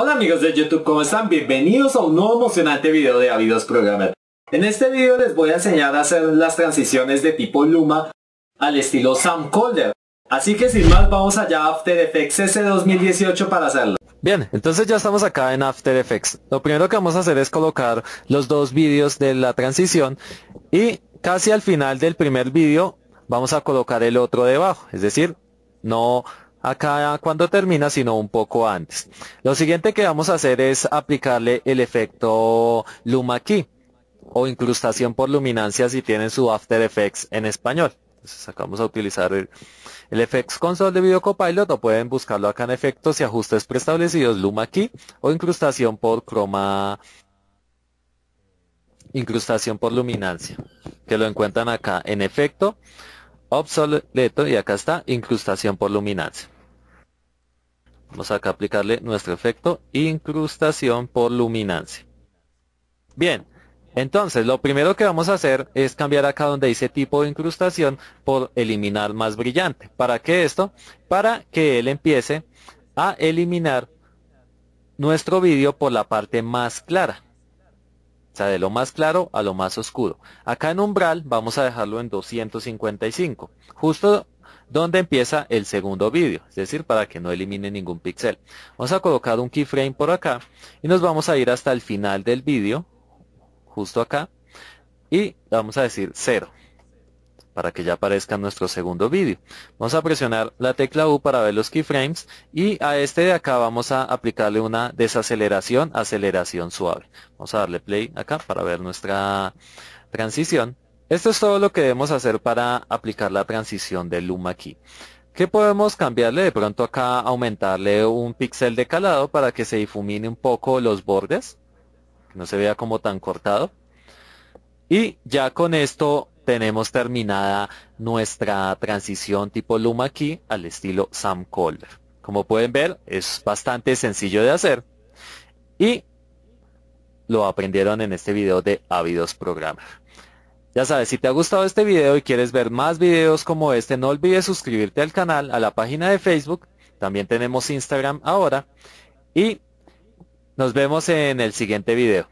Hola amigos de YouTube, ¿cómo están? Bienvenidos a un nuevo emocionante video de Avidos Programmer. En este video les voy a enseñar a hacer las transiciones de tipo Luma al estilo Sam Colder. Así que sin más vamos allá a After Effects S 2018 para hacerlo. Bien, entonces ya estamos acá en After Effects. Lo primero que vamos a hacer es colocar los dos vídeos de la transición y casi al final del primer vídeo vamos a colocar el otro debajo. Es decir, no acá cuando termina, sino un poco antes. Lo siguiente que vamos a hacer es aplicarle el efecto Luma Key o incrustación por luminancia si tienen su After Effects en español. Entonces acá vamos a utilizar el, Effects FX Console de Video Copilot o pueden buscarlo acá en efectos y ajustes preestablecidos Luma Key o incrustación por croma incrustación por luminancia que lo encuentran acá en efecto obsoleto y acá está incrustación por luminancia. Vamos a aplicarle nuestro efecto incrustación por luminancia. Bien, entonces lo primero que vamos a hacer es cambiar acá donde dice tipo de incrustación por eliminar más brillante. ¿Para qué esto? Para que él empiece a eliminar nuestro vídeo por la parte más clara. O sea, de lo más claro a lo más oscuro. Acá en umbral vamos a dejarlo en 255. Justo donde empieza el segundo vídeo, es decir, para que no elimine ningún píxel. Vamos a colocar un keyframe por acá y nos vamos a ir hasta el final del vídeo, justo acá, y vamos a decir 0 para que ya aparezca nuestro segundo vídeo. Vamos a presionar la tecla U para ver los keyframes y a este de acá vamos a aplicarle una desaceleración, aceleración suave. Vamos a darle play acá para ver nuestra transición. Esto es todo lo que debemos hacer para aplicar la transición de Luma aquí. ¿Qué podemos cambiarle? De pronto acá aumentarle un píxel de calado para que se difumine un poco los bordes, que no se vea como tan cortado. Y ya con esto tenemos terminada nuestra transición tipo Luma aquí al estilo Sam Colder. Como pueden ver, es bastante sencillo de hacer. Y lo aprendieron en este video de Avidos Programmer. Ya sabes, si te ha gustado este video y quieres ver más videos como este, no olvides suscribirte al canal, a la página de Facebook. También tenemos Instagram ahora. Y nos vemos en el siguiente video.